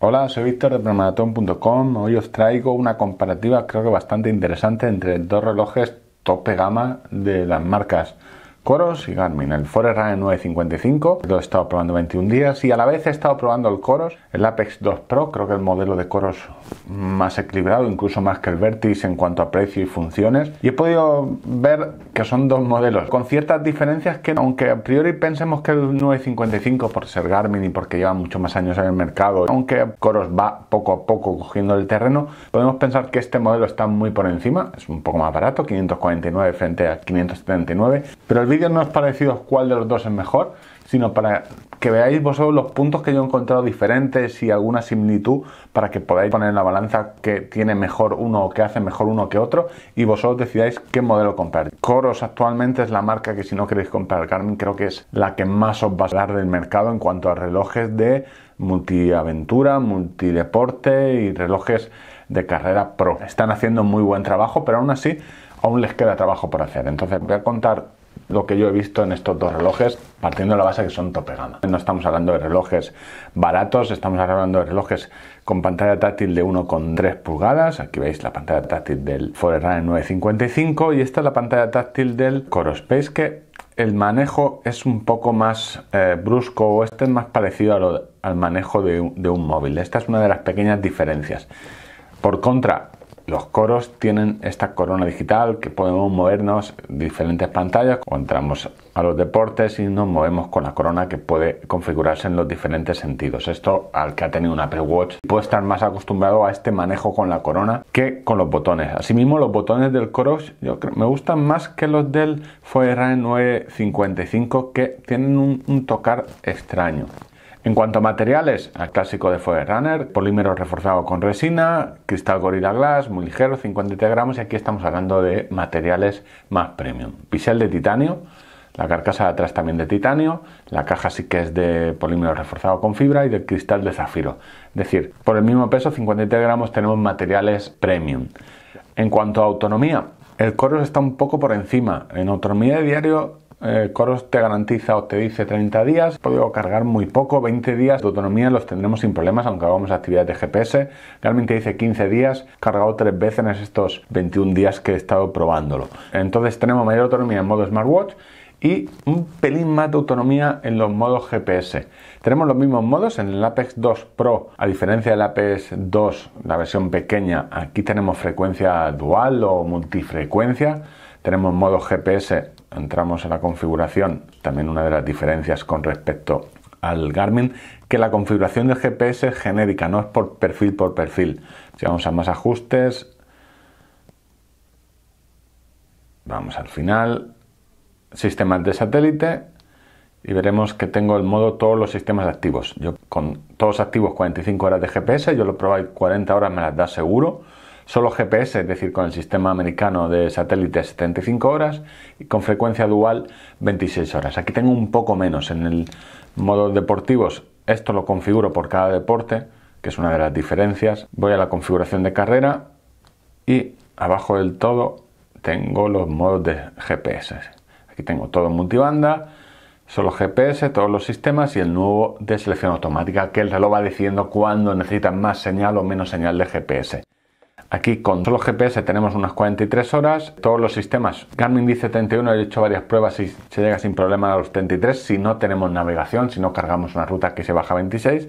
Hola, soy Víctor de promaratón.com. Hoy os traigo una comparativa creo que bastante interesante entre dos relojes tope gama de las marcas Coros y Garmin. El Forerunner 955 lo he estado probando 21 días y a la vez he estado probando el Coros, el Apex 2 Pro, creo que el modelo de Coros más equilibrado, incluso más que el Vertis en cuanto a precio y funciones. Y he podido ver que son dos modelos con ciertas diferencias que aunque a priori pensemos que el 955 por ser Garmin y porque lleva muchos más años en el mercado, aunque Coros va poco a poco cogiendo el terreno, podemos pensar que este modelo está muy por encima, es un poco más barato, 549 frente a 579, pero el no es parecido cuál de los dos es mejor, sino para que veáis vosotros los puntos que yo he encontrado diferentes y alguna similitud para que podáis poner en la balanza que tiene mejor uno o que hace mejor uno que otro y vosotros decidáis qué modelo comprar. Coros actualmente es la marca que si no queréis comprar carmen creo que es la que más os va a dar del mercado en cuanto a relojes de multiaventura, multideporte y relojes de carrera pro. Están haciendo muy buen trabajo, pero aún así aún les queda trabajo por hacer. Entonces voy a contar lo que yo he visto en estos dos relojes, partiendo de la base que son tope gama. No estamos hablando de relojes baratos, estamos hablando de relojes con pantalla táctil de 1,3 pulgadas. Aquí veis la pantalla táctil del Forerunner 955 y esta es la pantalla táctil del Corospace que el manejo es un poco más eh, brusco o este es más parecido al manejo de un móvil. Esta es una de las pequeñas diferencias. Por contra, los coros tienen esta corona digital que podemos movernos diferentes pantallas. Cuando entramos a los deportes y nos movemos con la corona que puede configurarse en los diferentes sentidos. Esto al que ha tenido una Apple Watch puede estar más acostumbrado a este manejo con la corona que con los botones. Asimismo, los botones del Coros yo me gustan más que los del r 955 que tienen un tocar extraño. En cuanto a materiales, el clásico de Runner, polímero reforzado con resina, cristal Gorilla Glass, muy ligero, 53 gramos y aquí estamos hablando de materiales más premium. Bisel de titanio, la carcasa de atrás también de titanio, la caja sí que es de polímero reforzado con fibra y de cristal de zafiro. Es decir, por el mismo peso, 53 gramos, tenemos materiales premium. En cuanto a autonomía, el Coros está un poco por encima. En autonomía de diario eh, Coros te garantiza o te dice 30 días, puedo cargar muy poco, 20 días de autonomía los tendremos sin problemas aunque hagamos actividades de GPS. Realmente dice 15 días, cargado tres veces en estos 21 días que he estado probándolo. Entonces tenemos mayor autonomía en modo smartwatch y un pelín más de autonomía en los modos GPS. Tenemos los mismos modos en el Apex 2 Pro, a diferencia del Apex 2, la versión pequeña, aquí tenemos frecuencia dual o multifrecuencia, tenemos modo GPS entramos en la configuración, también una de las diferencias con respecto al Garmin, que la configuración del GPS es genérica, no es por perfil por perfil. Si vamos a más ajustes, vamos al final, sistemas de satélite, y veremos que tengo el modo todos los sistemas activos. Yo con todos activos 45 horas de GPS, yo lo probé 40 horas me las da seguro. Solo GPS, es decir, con el sistema americano de satélites 75 horas y con frecuencia dual 26 horas. Aquí tengo un poco menos en el modo deportivos. Esto lo configuro por cada deporte, que es una de las diferencias. Voy a la configuración de carrera y abajo del todo tengo los modos de GPS. Aquí tengo todo multibanda, solo GPS, todos los sistemas y el nuevo de selección automática que el reloj va diciendo cuándo necesita más señal o menos señal de GPS. Aquí con solo GPS tenemos unas 43 horas. Todos los sistemas. Garmin dice 31, he hecho varias pruebas y se llega sin problema a los 33 si no tenemos navegación, si no cargamos una ruta que se baja a 26.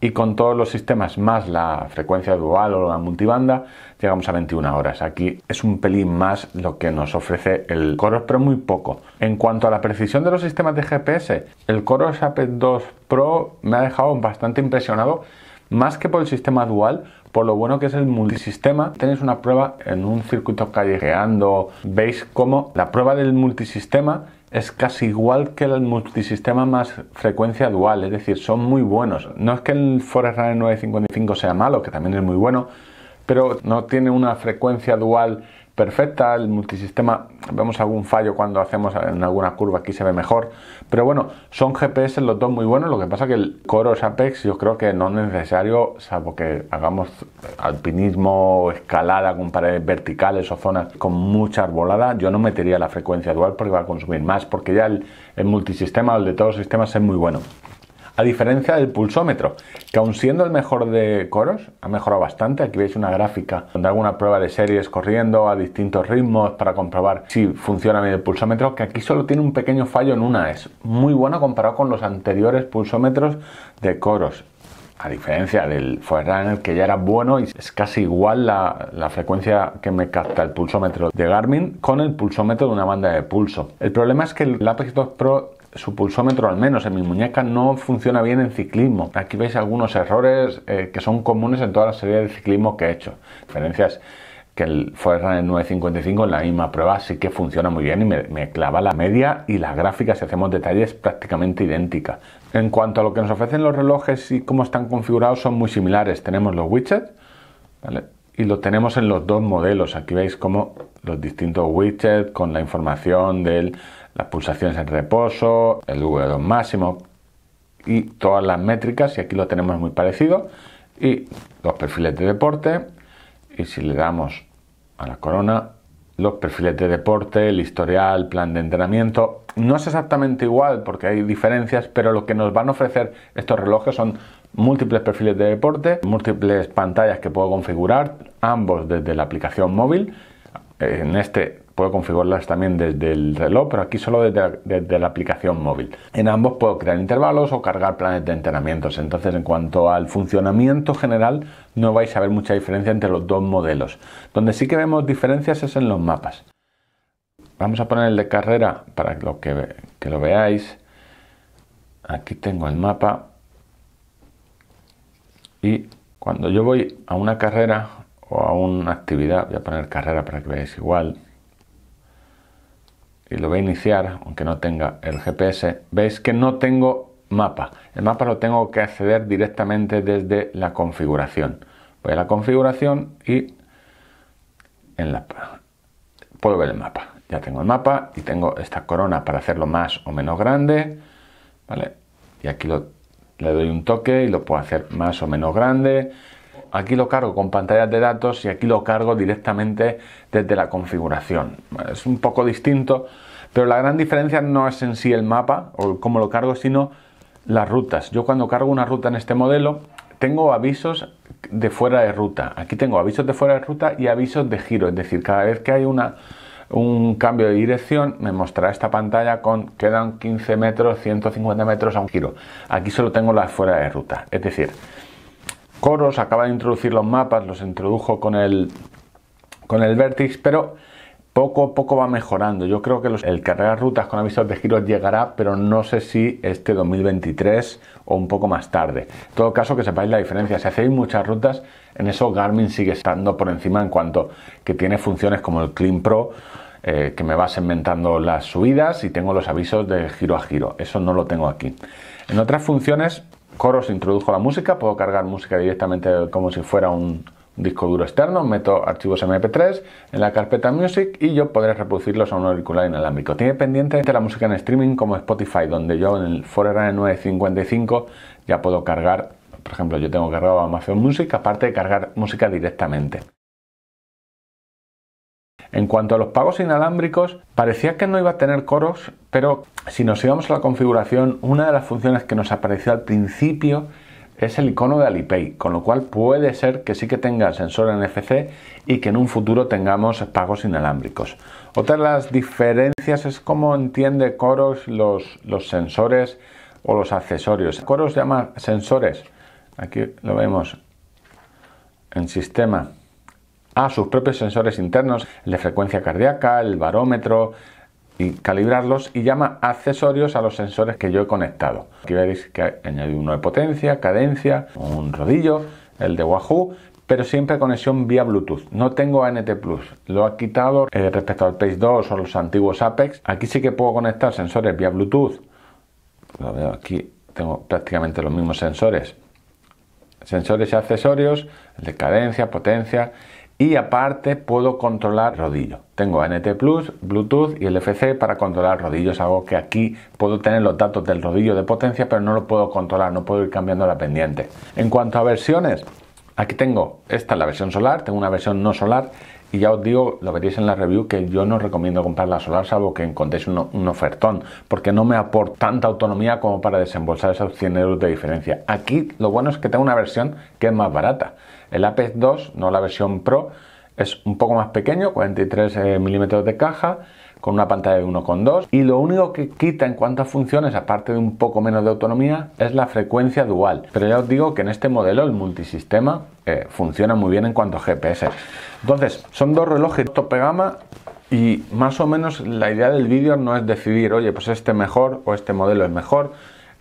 Y con todos los sistemas más la frecuencia dual o la multibanda, llegamos a 21 horas. Aquí es un pelín más lo que nos ofrece el Coros, pero muy poco. En cuanto a la precisión de los sistemas de GPS, el Coros AP2 Pro me ha dejado bastante impresionado, más que por el sistema dual, por lo bueno que es el multisistema, tenéis una prueba en un circuito callejeando, veis cómo la prueba del multisistema es casi igual que el multisistema más frecuencia dual, es decir, son muy buenos. No es que el Forerunner 955 sea malo, que también es muy bueno, pero no tiene una frecuencia dual perfecta, el multisistema, vemos algún fallo cuando hacemos en alguna curva, aquí se ve mejor, pero bueno, son GPS los dos muy buenos, lo que pasa que el Coros Apex yo creo que no es necesario, salvo que hagamos alpinismo, escalada con paredes verticales o zonas con mucha arbolada, yo no metería la frecuencia dual porque va a consumir más, porque ya el, el multisistema o el de todos los sistemas es muy bueno a diferencia del pulsómetro, que aun siendo el mejor de coros, ha mejorado bastante. Aquí veis una gráfica donde hago una prueba de series corriendo a distintos ritmos para comprobar si funciona bien el pulsómetro, que aquí solo tiene un pequeño fallo en una. Es muy bueno comparado con los anteriores pulsómetros de coros a diferencia del Forerunner que ya era bueno y es casi igual la, frecuencia que me capta el pulsómetro de Garmin con el pulsómetro de una banda de pulso. El problema es que el Apex 2 Pro su pulsómetro al menos en mi muñeca no funciona bien en ciclismo. Aquí veis algunos errores eh, que son comunes en toda la serie de ciclismo que he hecho. Diferencias que el Forerunner 955 en la misma prueba sí que funciona muy bien y me, clava la media y las gráficas si hacemos detalles prácticamente idéntica. En cuanto a lo que nos ofrecen los relojes y cómo están configurados son muy similares. Tenemos los widgets y los tenemos en los dos modelos. Aquí veis cómo los distintos widgets con la información del las pulsaciones en reposo, el w 2 máximo y todas las métricas, y aquí lo tenemos muy parecido, y los perfiles de deporte, y si le damos a la corona, los perfiles de deporte, el historial, plan de entrenamiento, no es exactamente igual porque hay diferencias, pero lo que nos van a ofrecer estos relojes son múltiples perfiles de deporte, múltiples pantallas que puedo configurar, ambos desde la aplicación móvil. En este Puedo configurarlas también desde el reloj, pero aquí solo desde la, aplicación móvil. En ambos puedo crear intervalos o cargar planes de entrenamientos. Entonces, en cuanto al funcionamiento general, no vais a ver mucha diferencia entre los dos modelos. Donde sí que vemos diferencias es en los mapas. Vamos a poner el de carrera para que lo veáis. Aquí tengo el mapa. Y cuando yo voy a una carrera o a una actividad, voy a poner carrera para que veáis igual, y lo voy a iniciar, aunque no tenga el GPS, veis que no tengo mapa. El mapa lo tengo que acceder directamente desde la configuración. Voy a la configuración y en la, puedo ver el mapa. Ya tengo el mapa y tengo esta corona para hacerlo más o menos grande. ¿vale? Y aquí le doy un toque y lo puedo hacer más o menos grande aquí lo cargo con pantallas de datos y aquí lo cargo directamente desde la configuración. Es un poco distinto, pero la gran diferencia no es en sí el mapa o cómo lo cargo, sino las rutas. Yo cuando cargo una ruta en este modelo, tengo avisos de fuera de ruta. Aquí tengo avisos de fuera de ruta y avisos de giro, es decir, cada vez que hay una, un cambio de dirección, me mostrará esta pantalla con quedan 15 metros, 150 metros a un giro. Aquí solo tengo las fuera de ruta, es decir, coros, acaba de introducir los mapas, los introdujo con el, con el Vertex, pero poco a poco va mejorando. Yo creo que el cargar rutas con avisos de giros llegará, pero no sé si este 2023 o un poco más tarde. En todo caso, que sepáis la diferencia. Si hacéis muchas rutas, en eso Garmin sigue estando por encima en cuanto que tiene funciones como el Clean Pro. Eh, que me va segmentando las subidas y tengo los avisos de giro a giro. Eso no lo tengo aquí. En otras funciones, coros introdujo la música, puedo cargar música directamente como si fuera un disco duro externo, meto archivos MP3 en la carpeta Music y yo podré reproducirlos a un auricular inalámbrico. Tiene pendiente la música en streaming como Spotify, donde yo en el Forerunner 955 ya puedo cargar, por ejemplo, yo tengo cargado Amazon Music, aparte de cargar música directamente. En cuanto a los pagos inalámbricos, parecía que no iba a tener coros, pero si nos íbamos a la configuración, una de las funciones que nos apareció al principio es el icono de Alipay, con lo cual puede ser que sí que tenga el sensor NFC y que en un futuro tengamos pagos inalámbricos. Otra de las diferencias es cómo entiende Coros los, los sensores o los accesorios. Coros llama sensores, aquí lo vemos en sistema a sus propios sensores internos, el de frecuencia cardíaca, el barómetro, y calibrarlos y llama accesorios a los sensores que yo he conectado. Aquí veréis que añadido uno de potencia, cadencia, un rodillo, el de Wahoo, pero siempre conexión vía Bluetooth. No tengo ANT Plus, lo ha quitado eh, respecto al Pace 2 o los antiguos Apex. Aquí sí que puedo conectar sensores vía Bluetooth. Lo veo aquí, tengo prácticamente los mismos sensores. Sensores y accesorios, el de cadencia, potencia y aparte puedo controlar rodillo. Tengo NT Plus, Bluetooth y el fc para controlar rodillos, algo que aquí puedo tener los datos del rodillo de potencia, pero no lo puedo controlar, no puedo ir cambiando la pendiente. En cuanto a versiones, aquí tengo, esta la versión solar, tengo una versión no solar y ya os digo, lo veréis en la review, que yo no recomiendo comprar la solar salvo que encontréis un, un ofertón, porque no me aporta tanta autonomía como para desembolsar esos 100 euros de diferencia. Aquí lo bueno es que tengo una versión que es más barata. El APEX 2, no la versión Pro, es un poco más pequeño, 43 eh, milímetros de caja, con una pantalla de 1,2 y lo único que quita en cuanto a funciones, aparte de un poco menos de autonomía, es la frecuencia dual. Pero ya os digo que en este modelo el multisistema eh, funciona muy bien en cuanto a GPS. Entonces, son dos relojes tope gama y más o menos la idea del vídeo no es decidir, oye, pues este mejor o este modelo es mejor,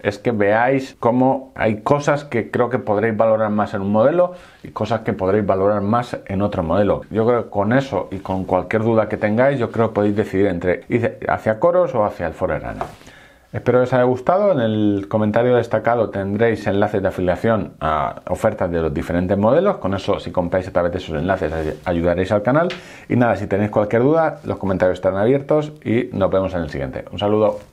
es que veáis cómo hay cosas que creo que podréis valorar más en un modelo y cosas que podréis valorar más en otro modelo. Yo creo que con eso y con cualquier duda que tengáis, yo creo que podéis decidir entre ir hacia Coros o hacia el Forerunner. Espero que os haya gustado. En el comentario destacado tendréis enlaces de afiliación a ofertas de los diferentes modelos. Con eso, si compráis a través de esos enlaces, ayudaréis al canal. Y nada, si tenéis cualquier duda, los comentarios estarán abiertos y nos vemos en el siguiente. Un saludo.